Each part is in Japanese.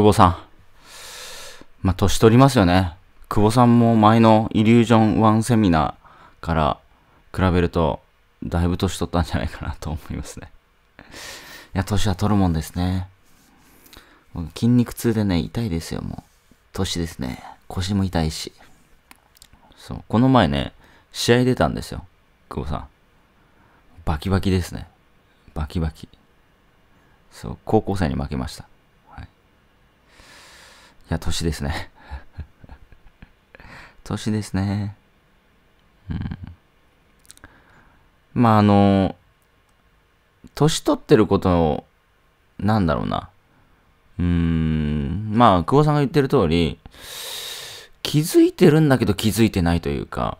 久保さん。まあ、年取りますよね。久保さんも前のイリュージョン1セミナーから比べると、だいぶ年取ったんじゃないかなと思いますね。いや、年は取るもんですね。筋肉痛でね、痛いですよ、もう。年ですね。腰も痛いし。そう、この前ね、試合出たんですよ。久保さん。バキバキですね。バキバキ。そう、高校生に負けました。や、年ですね 年ですね。うん。まあ、あの、年取ってることを、なんだろうな。うーん、まあ、久保さんが言ってる通り、気づいてるんだけど気づいてないというか、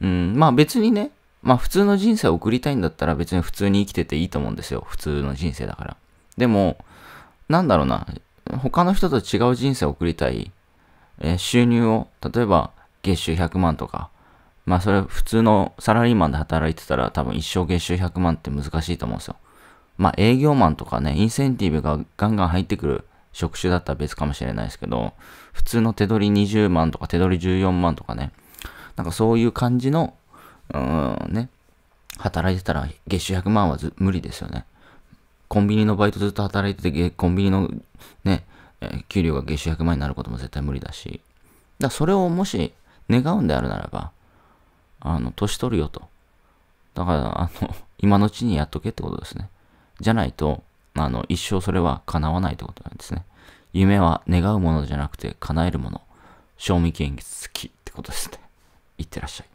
うん、まあ別にね、まあ普通の人生を送りたいんだったら別に普通に生きてていいと思うんですよ。普通の人生だから。でも、なんだろうな、他の人と違う人生を送りたい、えー、収入を、例えば月収100万とか、まあそれ普通のサラリーマンで働いてたら多分一生月収100万って難しいと思うんですよ。まあ営業マンとかね、インセンティブがガンガン入ってくる職種だったら別かもしれないですけど、普通の手取り20万とか手取り14万とかね、なんかそういう感じの、うんね、働いてたら月収100万は無理ですよね。コンビニのバイトずっと働いてて、コンビニのね、え給料が月収100万になることも絶対無理だし、だからそれをもし願うんであるならば、あの、年取るよと。だから、あの、今のうちにやっとけってことですね。じゃないと、あの、一生それは叶わないってことなんですね。夢は願うものじゃなくて叶えるもの。賞味期限付きってことですね。い ってらっしゃい。